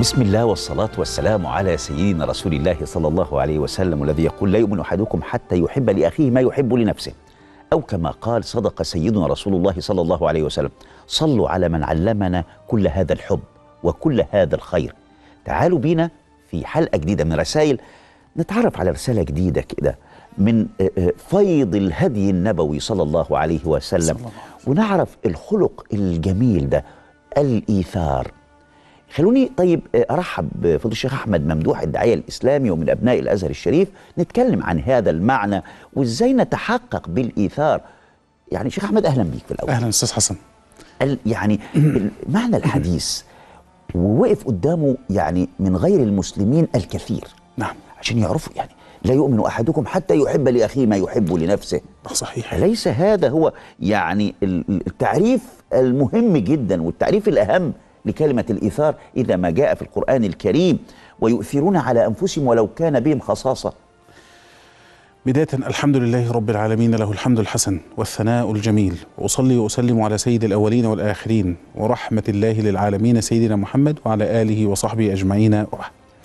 بسم الله والصلاة والسلام على سيدنا رسول الله صلى الله عليه وسلم الذي يقول لا يؤمن أحدكم حتى يحب لأخيه ما يحب لنفسه أو كما قال صدق سيدنا رسول الله صلى الله عليه وسلم صلوا على من علمنا كل هذا الحب وكل هذا الخير تعالوا بينا في حلقة جديدة من رسائل نتعرف على رسالة جديدة كده من آه، آه، فيض الهدي النبوي صلى الله عليه وسلم ونعرف الخلق الجميل ده الإيثار خلوني طيب آه، ارحب بفضل الشيخ احمد ممدوح الداعيه الاسلامي ومن ابناء الازهر الشريف نتكلم عن هذا المعنى وازاي نتحقق بالايثار يعني شيخ احمد اهلا بيك في الاول اهلا استاذ حسن يعني معنى الحديث ووقف قدامه يعني من غير المسلمين الكثير نعم عشان يعرفوا يعني لا يؤمن احدكم حتى يحب لاخيه ما يحب لنفسه صحيح اليس هذا هو يعني التعريف المهم جدا والتعريف الاهم لكلمة الإيثار إذا ما جاء في القرآن الكريم ويؤثرون على أنفسهم ولو كان بهم خصاصة بداية الحمد لله رب العالمين له الحمد الحسن والثناء الجميل وأصلي وأسلم على سيد الأولين والآخرين ورحمة الله للعالمين سيدنا محمد وعلى آله وصحبه أجمعين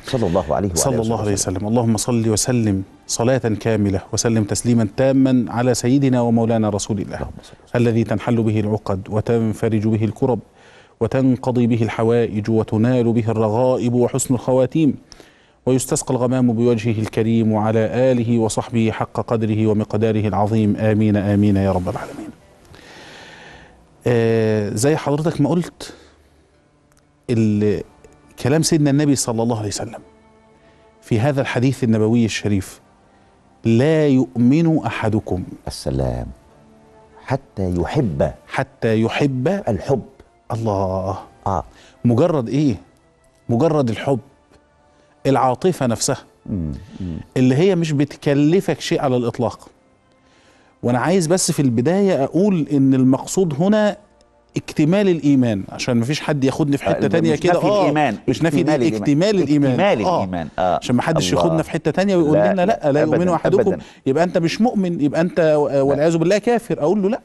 صلى الله عليه وعلى صلى الله عليه وسلم اللهم صل وسلم صلاة كاملة وسلم تسليما تاما على سيدنا ومولانا رسول الله الذي تنحل به العقد وتنفرج به الكرب وتنقضي به الحوائج وتنال به الرغائب وحسن الخواتيم ويستسقى الغمام بوجهه الكريم وعلى آله وصحبه حق قدره ومقداره العظيم آمين آمين يا رب العالمين آه زي حضرتك ما قلت كلام سيدنا النبي صلى الله عليه وسلم في هذا الحديث النبوي الشريف لا يؤمن أحدكم السلام حتى يحب حتى يحب الحب الله اه مجرد ايه مجرد الحب العاطفه نفسها مم. اللي هي مش بتكلفك شيء على الاطلاق وانا عايز بس في البدايه اقول ان المقصود هنا اكتمال الايمان عشان مفيش حد ياخدني في حته تانية كده اه الإيمان. مش نافي اكتمال الايمان اكتمال الايمان, اكتمال آه، الإيمان. آه. عشان ما حدش ياخدنا في حته تانية ويقول لنا لا لا, لا يؤمن احدكم يبقى انت مش مؤمن يبقى انت والعياذ بالله كافر اقول له لا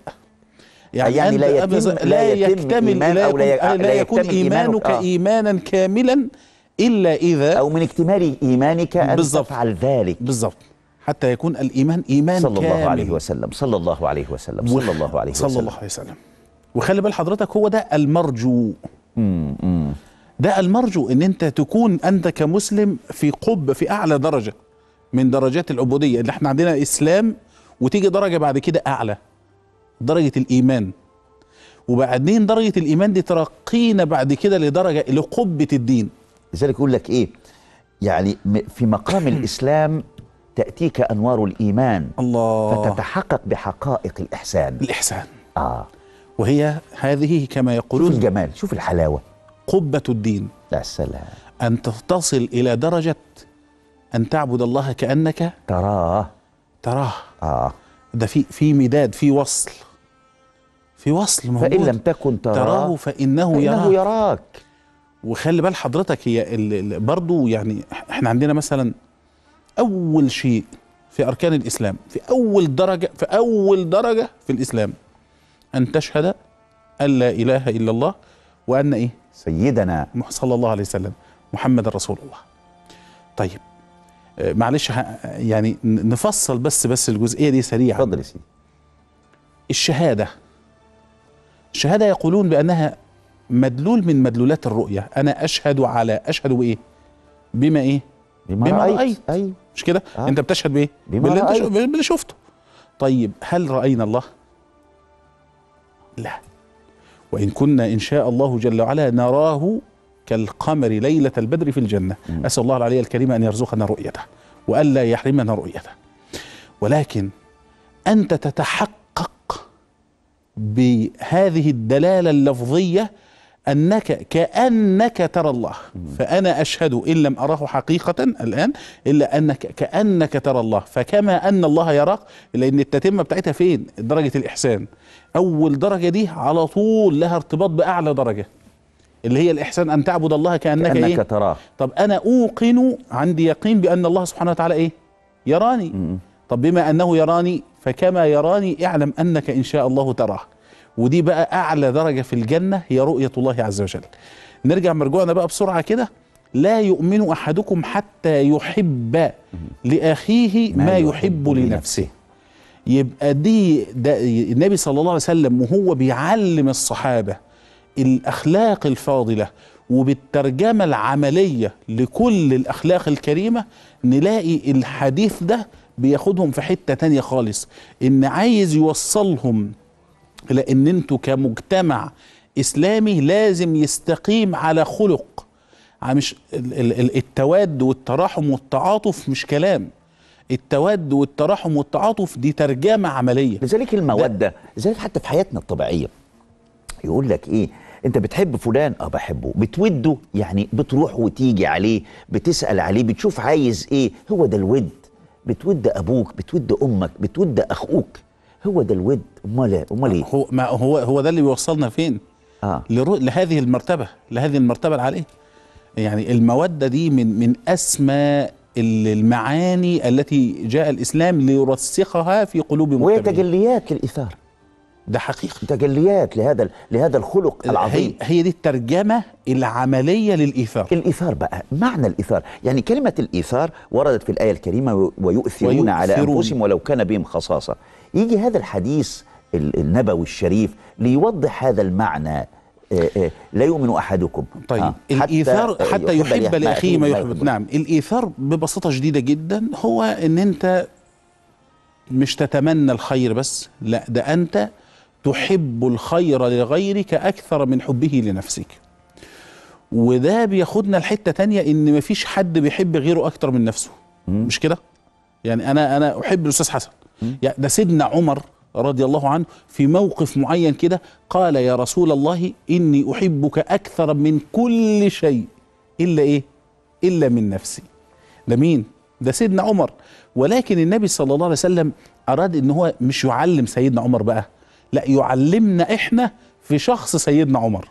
يعني, يعني لا يتم لا يكتمل لا يكون, لا, لا يكون إيمانك آه. إيمانا كاملا إلا إذا أو من اكتمال إيمانك أن بالزبط. تفعل ذلك بالضبط حتى يكون الإيمان إيمان صلى كامل الله عليه وسلم صلى الله عليه وسلم صلى الله عليه وسلم صلى الله عليه وسلم وخلي بال حضرتك هو ده المرجو ده المرجو ان انت تكون انت كمسلم في قب في اعلى درجه من درجات العبوديه اللي احنا عندنا اسلام وتيجي درجه بعد كده اعلى درجه الايمان وبعدين درجه الايمان دي ترقينا بعد كده لدرجه لقبه الدين لذلك يقول لك ايه يعني في مقام الاسلام تاتيك انوار الايمان الله فتتحقق بحقائق الاحسان الاحسان اه وهي هذه كما يقولون شوف الجمال شوف الحلاوه قبه الدين يا سلام ان تصل الى درجه ان تعبد الله كانك تراه تراه اه ده في في مداد في وصل في وصل موجود فإن لم تكن تراه, تراه فإنه, فإنه يراك, يراك. وخلي بال حضرتك هي برضو يعني احنا عندنا مثلا أول شيء في أركان الإسلام في أول درجة في أول درجة في الإسلام أن تشهد أن لا إله إلا الله وأن إيه سيدنا صلى الله عليه وسلم محمد رسول الله طيب آه، معلش يعني نفصل بس بس الجزئية دي سريعا اتفضل يا سيدي الشهادة الشهادة يقولون بأنها مدلول من مدلولات الرؤية أنا أشهد على أشهد بإيه بما إيه بما, بما رأيت, رأيت. أي. مش كده آه. أنت بتشهد بإيه بما باللي, رأيت. انت باللي شفته طيب هل رأينا الله لا وإن كنا إن شاء الله جل وعلا نراه كالقمر ليلة البدر في الجنة م. أسأل الله العلي الكريم أن يرزقنا رؤيته وألا يحرمنا رؤيته ولكن أنت تتحقق بهذه الدلالة اللفظية أنك كأنك ترى الله فأنا أشهد إن لم أراه حقيقة الآن إلا أنك كأنك ترى الله فكما أن الله يراك لأن التتمة بتاعتها فين درجة الإحسان أول درجة دي على طول لها ارتباط بأعلى درجة اللي هي الإحسان أن تعبد الله كأنك, إيه؟ كأنك إيه؟ تراه طب أنا أوقن عندي يقين بأن الله سبحانه وتعالى إيه يراني طب بما انه يراني فكما يراني اعلم انك ان شاء الله تراه ودي بقى اعلى درجه في الجنه هي رؤيه الله عز وجل نرجع مرجوعنا بقى بسرعه كده لا يؤمن احدكم حتى يحب لاخيه ما يحب لنفسه يبقى دي ده النبي صلى الله عليه وسلم وهو بيعلم الصحابه الاخلاق الفاضله وبالترجمه العمليه لكل الاخلاق الكريمه نلاقي الحديث ده بياخدهم في حته تانية خالص ان عايز يوصلهم لان انتوا كمجتمع اسلامي لازم يستقيم على خلق مش التواد والتراحم والتعاطف مش كلام التواد والتراحم والتعاطف دي ترجمه عمليه لذلك الموده لذلك حتى في حياتنا الطبيعيه يقول لك ايه انت بتحب فلان اه بحبه بتوده يعني بتروح وتيجي عليه بتسال عليه بتشوف عايز ايه هو ده الود بتود ابوك بتود امك بتود اخوك هو ده الود امال إيه؟ امال ايه هو ما هو هو ده اللي بيوصلنا فين آه. لرو... لهذه المرتبه لهذه المرتبه العاليه يعني الموده دي من من اسمى المعاني التي جاء الاسلام ليرسخها في قلوب متبعين وهي تجليات للاثاره ده حقيقة تجليات لهذا لهذا الخلق العظيم هي, هي دي الترجمة العملية للإيثار الإيثار بقى معنى الإيثار يعني كلمة الإيثار وردت في الآية الكريمة ويؤثرون, ويؤثرون على أنفسهم ولو كان بهم خصاصة يجي هذا الحديث النبوي الشريف ليوضح هذا المعنى آه، آه، لا يؤمن احدكم طيب آه الايثار حتى, حتى يحب لاخيه ما يحب نعم الايثار ببساطه شديده جدا هو ان انت مش تتمنى الخير بس لا ده انت تحب الخير لغيرك أكثر من حبه لنفسك وده بياخدنا لحتة تانية إن مفيش حد بيحب غيره أكثر من نفسه مم. مش كده؟ يعني أنا أنا أحب الأستاذ حسن يعني ده سيدنا عمر رضي الله عنه في موقف معين كده قال يا رسول الله إني أحبك أكثر من كل شيء إلا إيه؟ إلا من نفسي ده مين؟ ده سيدنا عمر ولكن النبي صلى الله عليه وسلم أراد إن هو مش يعلم سيدنا عمر بقى لا يعلمنا احنا في شخص سيدنا عمر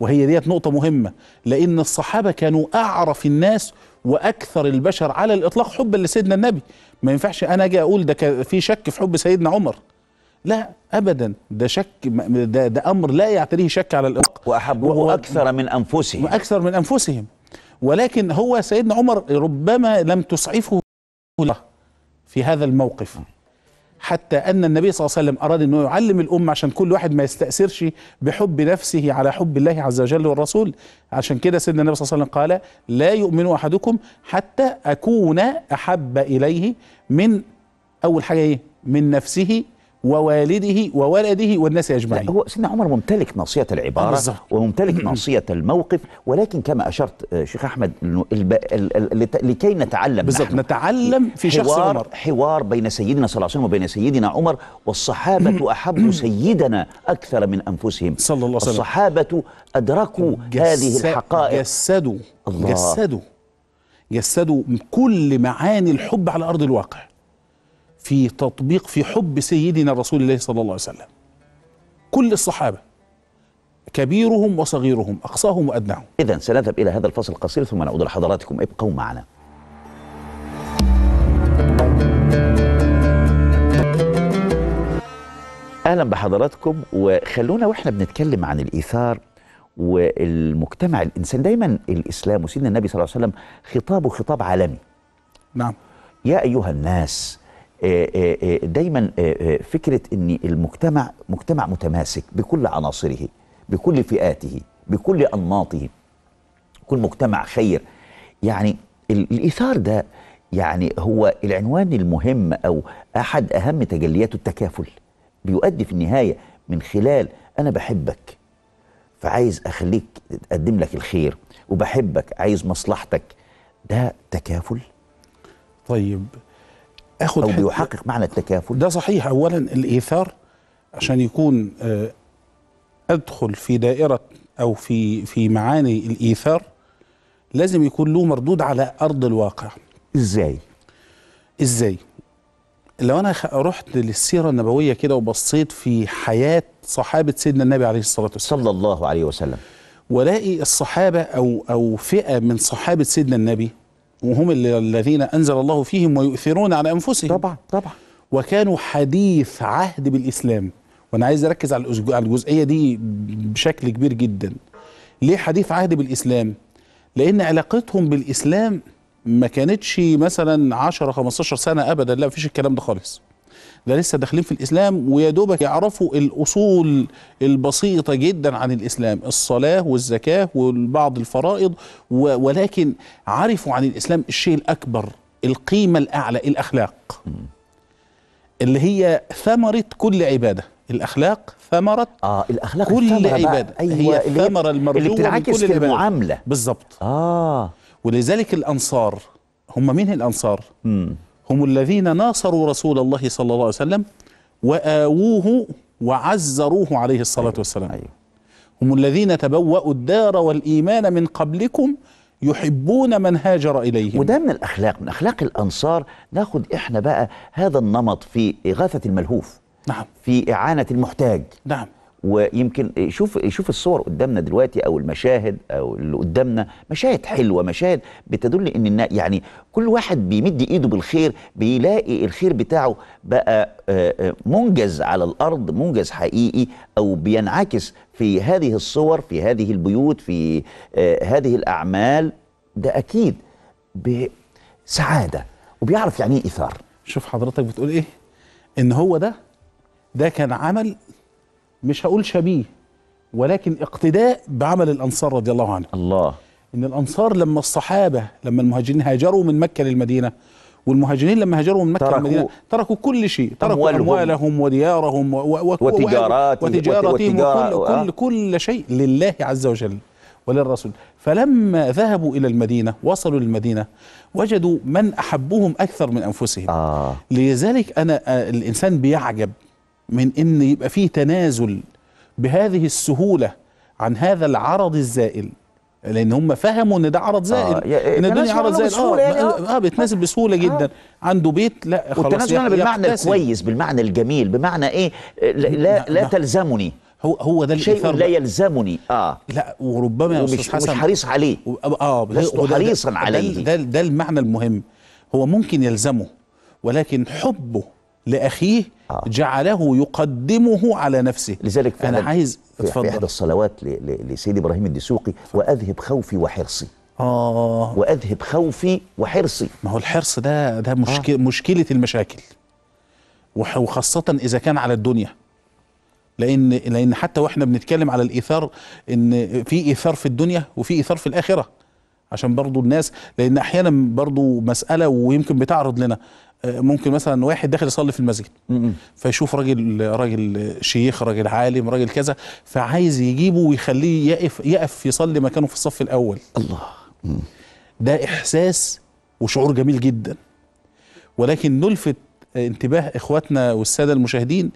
وهي ديت نقطة مهمة لأن الصحابة كانوا أعرف الناس وأكثر البشر على الإطلاق حبا لسيدنا النبي ما ينفعش أنا أجي أقول ده في شك في حب سيدنا عمر لا ابدا ده شك ده, ده امر لا يعتريه شك على الاطلاق واحبوه اكثر من انفسهم اكثر من انفسهم ولكن هو سيدنا عمر ربما لم تسعفه في هذا الموقف حتى أن النبي صلى الله عليه وسلم أراد أنه يعلم الأمة عشان كل واحد ما يستأثرش بحب نفسه على حب الله عز وجل والرسول عشان كده سيدنا النبي صلى الله عليه وسلم قال لا يؤمن أحدكم حتى أكون أحب إليه من أول حاجة إيه من نفسه ووالده وولده والناس اجمعين هو سيدنا عمر ممتلك ناصيه العباره آه، بالزبط. وممتلك ناصيه الموقف ولكن كما اشرت آه، شيخ احمد لكي نتعلم بالضبط نتعلم في شخص حوار عمر حوار بين سيدنا صلى الله عليه وسلم وبين سيدنا عمر والصحابه احبوا سيدنا اكثر من انفسهم صلى الله عليه وسلم الصحابه ادركوا جس... هذه الحقائق جسدوا الله. جسدوا جسدوا كل معاني الحب على ارض الواقع في تطبيق في حب سيدنا رسول الله صلى الله عليه وسلم كل الصحابة كبيرهم وصغيرهم أقصاهم وأدناهم إذا سنذهب إلى هذا الفصل القصير ثم نعود لحضراتكم ابقوا معنا اهلا بحضراتكم وخلونا واحنا بنتكلم عن الايثار والمجتمع الإنسان دايما الاسلام وسيدنا النبي صلى الله عليه وسلم خطابه خطاب عالمي نعم يا ايها الناس آه، آه، آه، دايما فكره ان المجتمع مجتمع متماسك بكل عناصره بكل فئاته بكل انماطه كل مجتمع خير يعني الايثار ده يعني هو العنوان المهم او احد اهم تجلياته التكافل بيؤدي في النهايه من خلال انا بحبك فعايز اخليك اقدم لك الخير وبحبك عايز مصلحتك ده تكافل طيب اخد او بيحقق معنى التكافل ده صحيح اولا الايثار عشان يكون آه، ادخل في دائره او في في معاني الايثار لازم يكون له مردود على ارض الواقع ازاي ازاي لو انا رحت للسيره النبويه كده وبصيت في حياه صحابه سيدنا النبي عليه الصلاه والسلام صلى الله عليه وسلم والاقي الصحابه او او فئه من صحابه سيدنا النبي وهم الذين أنزل الله فيهم ويؤثرون على أنفسهم طبعا طبعا وكانوا حديث عهد بالإسلام وأنا عايز أركز على الجزئية دي بشكل كبير جدا ليه حديث عهد بالإسلام؟ لأن علاقتهم بالإسلام ما كانتش مثلا 10 15 سنة أبدا لا مفيش الكلام ده خالص ده لسه داخلين في الاسلام ويا دوبك يعرفوا الاصول البسيطه جدا عن الاسلام الصلاه والزكاه وبعض الفرائض ولكن عرفوا عن الاسلام الشيء الاكبر القيمه الاعلى الاخلاق آه، أيوة، اللي هي ثمره كل عباده الاخلاق ثمره اه الاخلاق كل عباده أيوة هي الثمره المرجوه اللي بتنعكس في المعامله بالظبط اه ولذلك الانصار هم مين الانصار؟ مم. هم الذين ناصروا رسول الله صلى الله عليه وسلم وآووه وعزروه عليه الصلاة أيوه، والسلام أيوه. هم الذين تبوأوا الدار والإيمان من قبلكم يحبون من هاجر إليهم وده من الأخلاق من أخلاق الأنصار ناخد إحنا بقى هذا النمط في إغاثة الملهوف نعم في إعانة المحتاج نعم ويمكن يشوف يشوف الصور قدامنا دلوقتي او المشاهد او اللي قدامنا مشاهد حلوه مشاهد بتدل ان يعني كل واحد بيمد ايده بالخير بيلاقي الخير بتاعه بقى آه، آه، منجز على الارض منجز حقيقي او بينعكس في هذه الصور في هذه البيوت في آه، هذه الاعمال ده اكيد بسعاده وبيعرف يعني ايه اثار شوف حضرتك بتقول ايه ان هو ده ده كان عمل مش هقول شبيه ولكن اقتداء بعمل الانصار رضي الله عنهم الله ان الانصار لما الصحابه لما المهاجرين هاجروا من مكه للمدينه والمهاجرين لما هاجروا من مكه تركوا للمدينه تركوا كل شيء تركوا أموالهم, وديارهم و و وتجارات وتجاراتهم وكل كل, آه. كل شيء لله عز وجل وللرسول فلما ذهبوا إلى المدينة وصلوا للمدينة وجدوا من أحبهم أكثر من أنفسهم آه. لذلك أنا آه، الإنسان بيعجب من ان يبقى فيه تنازل بهذه السهوله عن هذا العرض الزائل لان هم فهموا ان ده عرض آه، زائل آه ان الدنيا عرض زائل اه, يعني آه, آه بيتنازل بسهوله آه. جدا عنده بيت لا خلاص والتنازل يعني بالمعنى يقتسل. الكويس بالمعنى الجميل بمعنى ايه لا لا, لا تلزمني هو هو ده شيء لا يلزمني اه لا وربما يا استاذ حسن مش حريص عليه اه لست حريصا عليه ده, ده, ده المعنى المهم هو ممكن يلزمه ولكن حبه لأخيه آه. جعله يقدمه على نفسه لذلك أنا عايز اتفضل في إحدى الصلوات لسيد إبراهيم الدسوقي وأذهب خوفي وحرصي آه وأذهب خوفي وحرصي ما هو الحرص ده ده مشكل آه. مشكلة المشاكل وخاصة إذا كان على الدنيا لأن لأن حتى وإحنا بنتكلم على الإيثار إن في إيثار في الدنيا وفي إيثار في الآخرة عشان برضو الناس لان احيانا برضو مساله ويمكن بتعرض لنا ممكن مثلا واحد داخل يصلي في المسجد فيشوف راجل راجل شيخ راجل عالم راجل كذا فعايز يجيبه ويخليه يقف يقف يصلي مكانه في الصف الاول الله ده احساس وشعور جميل جدا ولكن نلفت انتباه اخواتنا والساده المشاهدين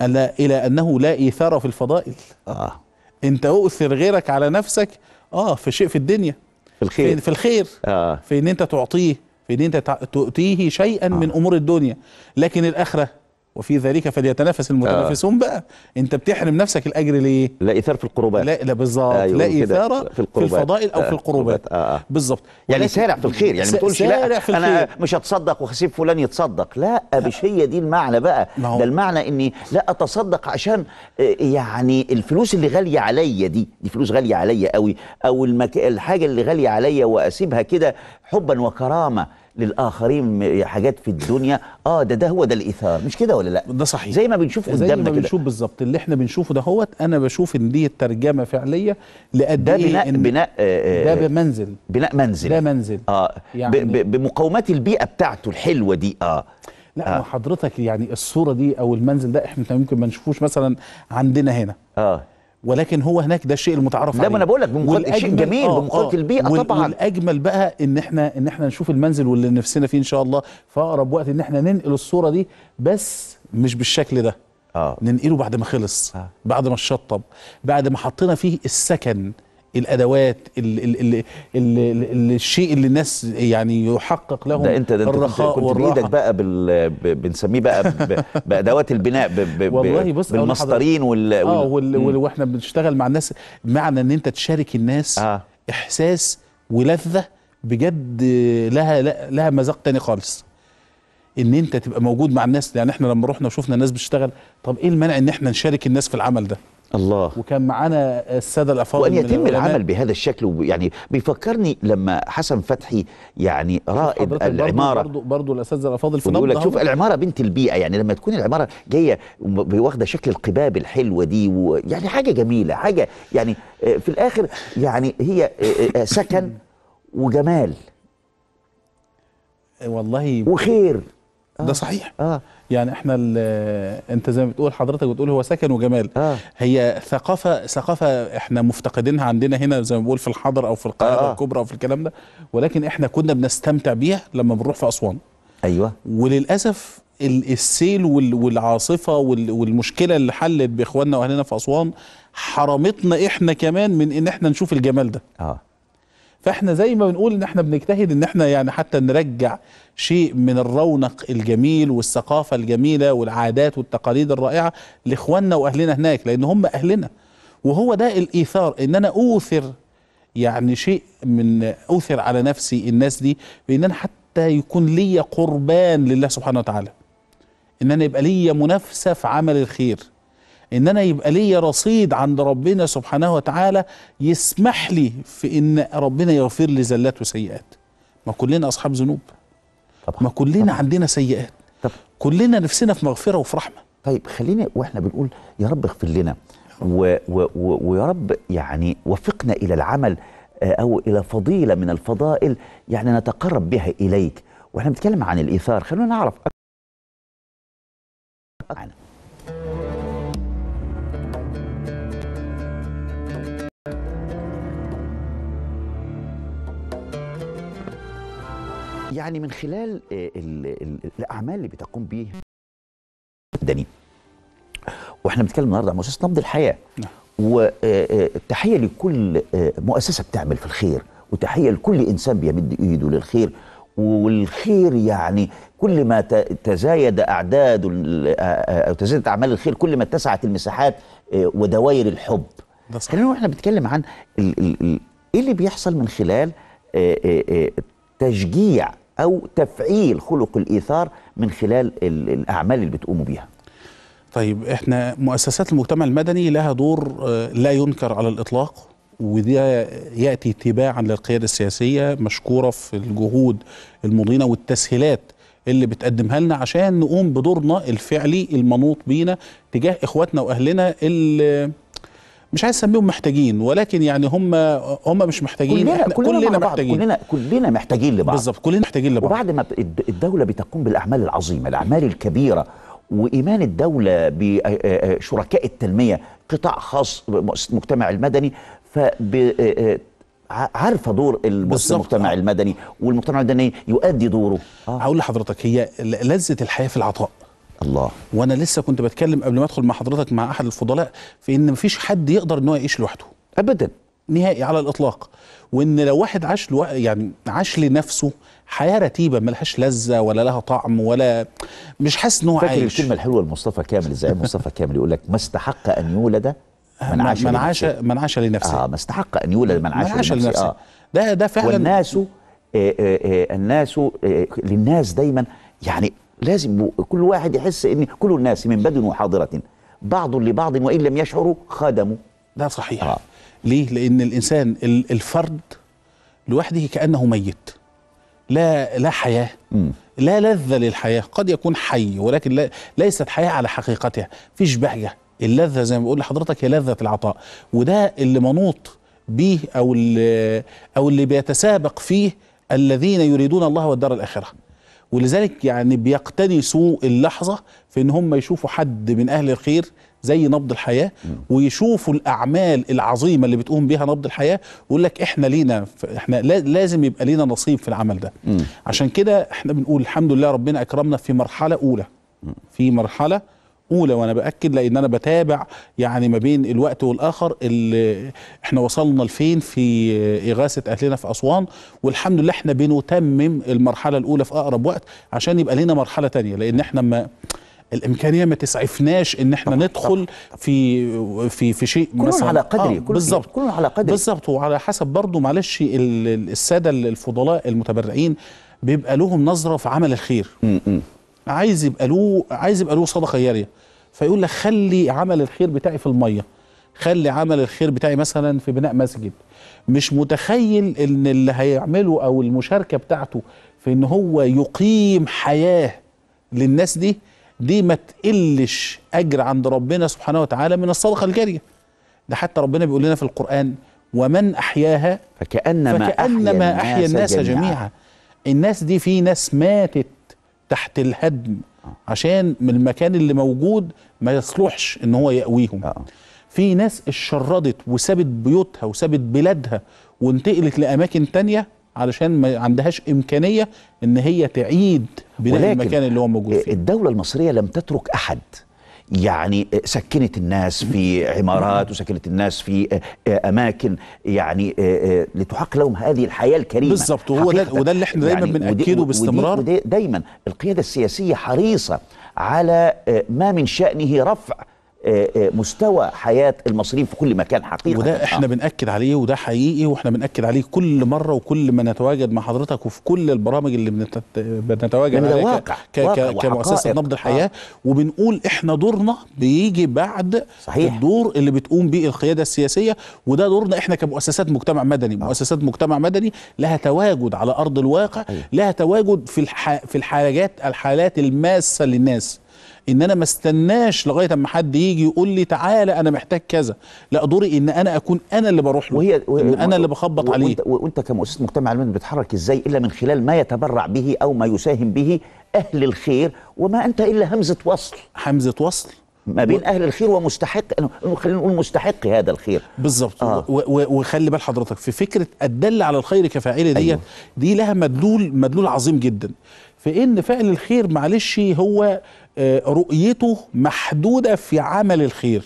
الى انه لا ايثار في الفضائل اه انت اؤثر غيرك على نفسك اه في شيء في الدنيا في الخير في الخير آه. في ان انت تعطيه في ان انت تؤتيه شيئا آه. من امور الدنيا لكن الاخره وفي ذلك فليتنافس المتنافسون آه. بقى انت بتحرم نفسك الاجر ليه لا اثاره في القربات لا لا بالظبط آه لا اثاره في, القربات. في الفضائل او آه. في القربات آه. آه. بالظبط يعني سارع في الخير يعني ما تقولش لا في انا مش هتصدق وهسيب فلان يتصدق لا مش هي دي المعنى بقى ده المعنى اني لا اتصدق عشان آه، يعني الفلوس اللي غاليه عليا دي دي فلوس غاليه عليا قوي او المك... الحاجه اللي غاليه عليا واسيبها كده حبا وكرامه للاخرين حاجات في الدنيا اه ده ده هو ده الايثار مش كده ولا لا ده صحيح زي ما بنشوف قدامنا كده زي ما بنشوف بالظبط اللي احنا بنشوفه ده هوت انا بشوف ان دي الترجمه فعليه لقد ده إيه بناء إن بناء آه،, آه ده بمنزل بناء منزل ده منزل اه يعني بمقاومات البيئه بتاعته الحلوه دي اه لا آه. حضرتك يعني الصوره دي او المنزل ده احنا ممكن ما نشوفوش مثلا عندنا هنا اه ولكن هو هناك ده الشيء المتعارف عليه ده ما انا بقول لك بمقابل شيء جميل آه بمقابل آه، البيئه وال طبعا والاجمل بقى ان احنا ان احنا نشوف المنزل واللي نفسنا فيه ان شاء الله في اقرب وقت ان احنا ننقل الصوره دي بس مش بالشكل ده آه. ننقله بعد ما خلص آه. بعد ما اتشطب بعد ما حطينا فيه السكن الادوات الشيء اللي الناس يعني يحقق لهم ده انت ده انت الرخاء كنت, بايدك بقى بال بنسميه بقى بادوات البناء ب ب والله بص بالمسطرين وال, وال اه وال وال واحنا بنشتغل مع الناس معنى ان انت تشارك الناس آه. احساس ولذه بجد لها لها مذاق تاني خالص ان انت تبقى موجود مع الناس يعني احنا لما رحنا وشفنا الناس بتشتغل طب ايه المانع ان احنا نشارك الناس في العمل ده الله وكان معانا الساده الافاضل وان يتم العمل بهذا الشكل يعني بيفكرني لما حسن فتحي يعني رائد العماره برضو, برضو الاستاذ الافاضل في بيقول لك شوف العماره بنت البيئه يعني لما تكون العماره جايه واخده شكل القباب الحلوه دي يعني حاجه جميله حاجه يعني آه، في الاخر يعني هي آه، آه، سكن وجمال والله وخير ده صحيح اه يعني احنا انت زي ما بتقول حضرتك بتقول هو سكن وجمال آه. هي ثقافه ثقافه احنا مفتقدينها عندنا هنا زي ما بقول في الحضر او في القاهره آه. آه. الكبرى او في الكلام ده ولكن احنا كنا بنستمتع بيها لما بنروح في اسوان ايوه وللاسف السيل والعاصفه والمشكله اللي حلت باخواننا واهلنا في اسوان حرمتنا احنا كمان من ان احنا نشوف الجمال ده اه فاحنا زي ما بنقول ان احنا بنجتهد ان احنا يعني حتى نرجع شيء من الرونق الجميل والثقافه الجميله والعادات والتقاليد الرائعه لاخواننا واهلنا هناك لان هم اهلنا وهو ده الايثار ان انا اوثر يعني شيء من اوثر على نفسي الناس دي بان انا حتى يكون لي قربان لله سبحانه وتعالى ان انا يبقى لي منافسه في عمل الخير ان انا يبقى ليا رصيد عند ربنا سبحانه وتعالى يسمح لي في ان ربنا يغفر لي زلات وسيئات ما كلنا اصحاب ذنوب طبعا ما كلنا طبعا. عندنا سيئات طبعا. كلنا نفسنا في مغفره وفي رحمه طيب خلينا واحنا بنقول يا رب اغفر لنا و و و ويا رب يعني وفقنا الى العمل آه، او الى فضيله من الفضائل يعني نتقرب بها اليك واحنا بنتكلم عن الايثار خلونا نعرف أكثر يعني من خلال آه، الاعمال اللي بتقوم بيها المدنيين واحنا بنتكلم النهارده عن مؤسسه نبض الحياه نعم. والتحيه آه، آه، لكل مؤسسه بتعمل في الخير وتحيه لكل انسان بيمد ايده للخير والخير يعني كل ما تزايد اعداد او تزايدت اعمال الخير كل ما اتسعت المساحات ودوائر الحب خلينا واحنا بنتكلم عن ايه اللي بيحصل من خلال تشجيع أو تفعيل خلق الإيثار من خلال الأعمال اللي بتقوموا بيها طيب احنا مؤسسات المجتمع المدني لها دور آه، لا ينكر على الإطلاق وده يأتي تباعا للقيادة السياسية مشكورة في الجهود المضينة والتسهيلات اللي بتقدمها لنا عشان نقوم بدورنا الفعلي المنوط بينا تجاه إخواتنا وأهلنا اللي مش عايز اسميهم محتاجين ولكن يعني هم هم مش محتاجين كلنا كلنا, كلنا محتاجين كلنا كلنا محتاجين لبعض بالظبط كلنا محتاجين لبعض وبعد ما الدوله بتقوم بالاعمال العظيمه الاعمال الكبيره وايمان الدوله بشركاء آه، آه، آه، التنميه قطاع خاص المجتمع المدني ف عارفه دور المجتمع المدني والمجتمع المدني يؤدي دوره هقول لحضرتك هي لذه الحياه في العطاء الله وانا لسه كنت بتكلم قبل ما ادخل مع حضرتك مع احد الفضلاء في ان مفيش حد يقدر ان هو يعيش لوحده ابدا نهائي على الاطلاق وان لو واحد عاش لو... يعني عاش لنفسه حياه رتيبه ملهاش لذه ولا لها طعم ولا مش حاسس ان هو عايش الكلمه الحلوه لمصطفى كامل زي مصطفى كامل يقول لك ما استحق ان يولد من عاش من عاش من عاش لنفسه اه ما استحق ان يولد من عاش, من عاش لنفسه, لنفسه. آه. ده ده فعلا والناس آه آه آه الناس آه للناس دايما يعني لازم كل واحد يحس ان كل الناس من بدن وحاضره بعض لبعض وان لم يشعروا خادموا ده صحيح آه. ليه لان الانسان الفرد لوحده كانه ميت لا لا حياه م. لا لذه للحياه قد يكون حي ولكن لا ليست حياه على حقيقتها فيش بهجه اللذه زي ما بقول لحضرتك هي لذه العطاء وده اللي منوط به او اللي او اللي بيتسابق فيه الذين يريدون الله والدار الاخره ولذلك يعني بيقتنسوا اللحظه في ان هم يشوفوا حد من اهل الخير زي نبض الحياه ويشوفوا الاعمال العظيمه اللي بتقوم بها نبض الحياه ويقول لك احنا لينا احنا لازم يبقى لينا نصيب في العمل ده عشان كده احنا بنقول الحمد لله ربنا اكرمنا في مرحله اولى في مرحله اولى وانا باكد لان انا بتابع يعني ما بين الوقت والاخر اللي احنا وصلنا لفين في اغاثه اهلنا في اسوان والحمد لله احنا بنتمم المرحله الاولى في اقرب وقت عشان يبقى لنا مرحله تانية لان احنا ما الامكانيه ما تسعفناش ان احنا طبعا ندخل طبعا في في في شيء كل مثلا على قدري آه بالظبط كل على قدري بالظبط وعلى حسب برضه معلش الساده الفضلاء المتبرعين بيبقى لهم نظره في عمل الخير م -م. عايز يبقى له عايز يبقى له صدقه جاريه فيقول لك خلي عمل الخير بتاعي في الميه خلي عمل الخير بتاعي مثلا في بناء مسجد مش متخيل ان اللي هيعمله او المشاركه بتاعته في ان هو يقيم حياه للناس دي دي ما تقلش اجر عند ربنا سبحانه وتعالى من الصدقه الجاريه ده حتى ربنا بيقول لنا في القران ومن احياها فكانما, فكأنما احيا الناس, أحيا الناس جميعا. جميعا الناس دي في ناس ماتت تحت الهدم عشان من المكان اللي موجود ما يصلحش ان هو يقويهم آه. في ناس اتشردت وسابت بيوتها وسابت بلادها وانتقلت لاماكن تانية علشان ما عندهاش امكانيه ان هي تعيد بناء المكان اللي هو موجود فيه الدوله المصريه لم تترك احد يعني سكنت الناس في عمارات وسكنت الناس في آه، آه، اماكن يعني آه، لتحقق لهم هذه الحياه الكريمه بالظبط وهو ده وده اللي احنا دايما يعني بناكده باستمرار دايما القياده السياسيه حريصه على ما من شانه رفع آه، آه، مستوى حياه المصريين في كل مكان حقيقه وده آه. احنا بناكد عليه وده حقيقي واحنا بناكد عليه كل مره وكل ما نتواجد مع حضرتك وفي كل البرامج اللي بنتواجد عليها واقع. ك... واقع ك... كمؤسسه نبض الحياه آه. وبنقول احنا دورنا بيجي بعد صحيح. الدور اللي بتقوم به القياده السياسيه وده دورنا احنا كمؤسسات مجتمع مدني آه. مؤسسات مجتمع مدني لها تواجد على ارض الواقع آه. لها تواجد في الح... في الحاجات الحالات الماسه للناس ان انا ما استناش لغايه اما حد يجي يقول لي تعالى انا محتاج كذا لا دوري ان انا اكون انا اللي بروح له وهي, وهي إن انا اللي بخبط عليه وانت, كمؤسسه مجتمع المدني بتحرك ازاي الا من خلال ما يتبرع به او ما يساهم به اهل الخير وما انت الا همزه وصل همزه وصل ما بين اهل الخير ومستحق خلينا نقول مستحق هذا الخير بالظبط آه. وخلي بال حضرتك في فكره الدل على الخير كفاعله ديت أيوه. دي لها مدلول مدلول عظيم جدا في ان فعل الخير معلش هو آه، رؤيته محدوده في عمل الخير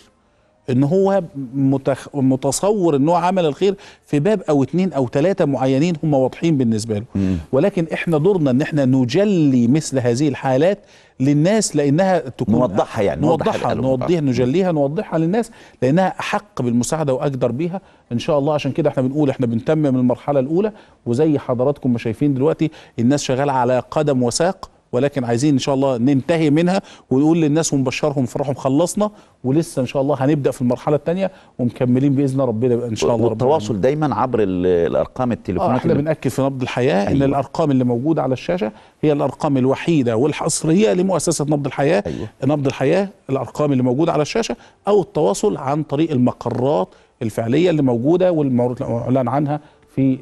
ان هو متخ... متصور ان هو عمل الخير في باب او اتنين او تلاتة معينين هم واضحين بالنسبه له مم. ولكن احنا دورنا ان احنا نجلي مثل هذه الحالات للناس لانها تكون نوضحها يعني نوضحها نوضحها نجليها نوضحها للناس لانها احق بالمساعده واجدر بيها ان شاء الله عشان كده احنا بنقول احنا بنتمم المرحله الاولى وزي حضراتكم ما شايفين دلوقتي الناس شغاله على قدم وساق ولكن عايزين ان شاء الله ننتهي منها ونقول للناس ونبشرهم فرحهم خلصنا ولسه ان شاء الله هنبدا في المرحله الثانيه ومكملين باذن ربنا ان شاء الله والتواصل ربنا. دايما عبر الارقام آه، التليفونات آه احنا بناكد في نبض الحياه أيوة. ان الارقام اللي موجوده على الشاشه هي الارقام الوحيده والحصريه لمؤسسه نبض الحياه أيوة. نبض الحياه الارقام اللي موجوده على الشاشه او التواصل عن طريق المقرات الفعليه اللي موجوده والمعلن عنها في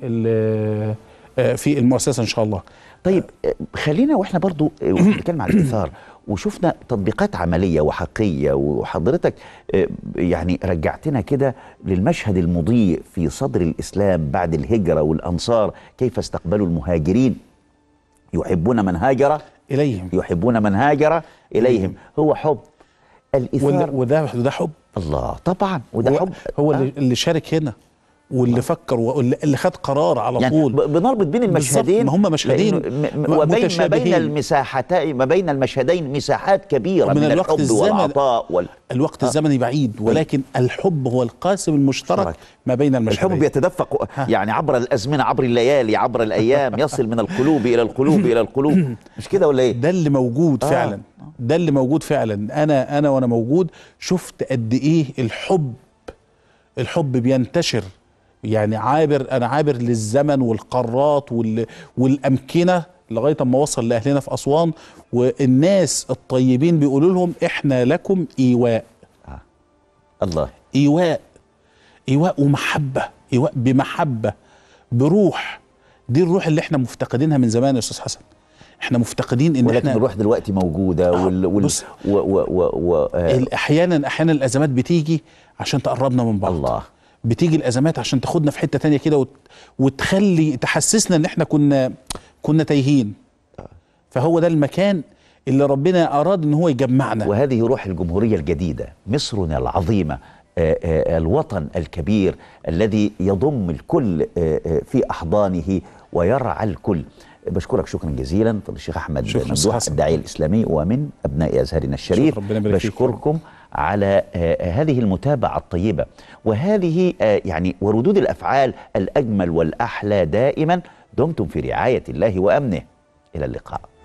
آه، في المؤسسه ان شاء الله طيب خلينا واحنا برضو آه، بنتكلم عن الايثار وشفنا تطبيقات عمليه وحقيقيه وحضرتك آه، يعني رجعتنا كده للمشهد المضيء في صدر الاسلام بعد الهجره والانصار كيف استقبلوا المهاجرين يحبون من هاجر اليهم يحبون من هاجر اليهم هو حب الاثار وده وده حب الله طبعا وده هو حب هو اللي آه. شارك هنا واللي آه. فكر واللي خد قرار على يعني طول بنربط بين المشهدين ما هم مشهدين وبين ما بين المساحتين ما بين المشهدين مساحات كبيره من, من الوقت الحب والعطاء وال... الوقت آه. الزمني بعيد ولكن الحب هو القاسم المشترك ما بين المشهدين الحب بيتدفق يعني عبر الازمنه عبر الليالي عبر الايام يصل من القلوب الى القلوب الى القلوب مش كده ولا ايه ده اللي موجود آه. فعلا ده اللي موجود فعلا انا انا وانا موجود شفت قد ايه الحب الحب بينتشر يعني عابر انا عابر للزمن والقارات وال والامكنه لغايه اما وصل لاهلنا في اسوان والناس الطيبين بيقولوا لهم احنا لكم ايواء آه. الله ايواء ايواء ومحبه ايواء بمحبه بروح دي الروح اللي احنا مفتقدينها من زمان يا استاذ حسن احنا مفتقدين ان ولكن احنا الروح دلوقتي موجوده آه وال وال بص و و و و آه احيانا احيانا الازمات بتيجي عشان تقربنا من بعض الله بتيجي الازمات عشان تاخدنا في حته تانية كده وتخلي تحسسنا ان احنا كنا كنا تايهين فهو ده المكان اللي ربنا اراد ان هو يجمعنا وهذه روح الجمهوريه الجديده مصرنا العظيمه آه، آه، الوطن الكبير الذي يضم الكل آه، في احضانه ويرعى الكل بشكرك شكرا جزيلا فضل الشيخ احمد ممدوح الداعيه الاسلامي ومن ابناء ازهرنا الشريف بشكركم فيك. على آه، آه، هذه المتابعة الطيبة وهذه آه، يعني وردود الأفعال الأجمل والأحلى دائما دمتم في رعاية الله وأمنه إلى اللقاء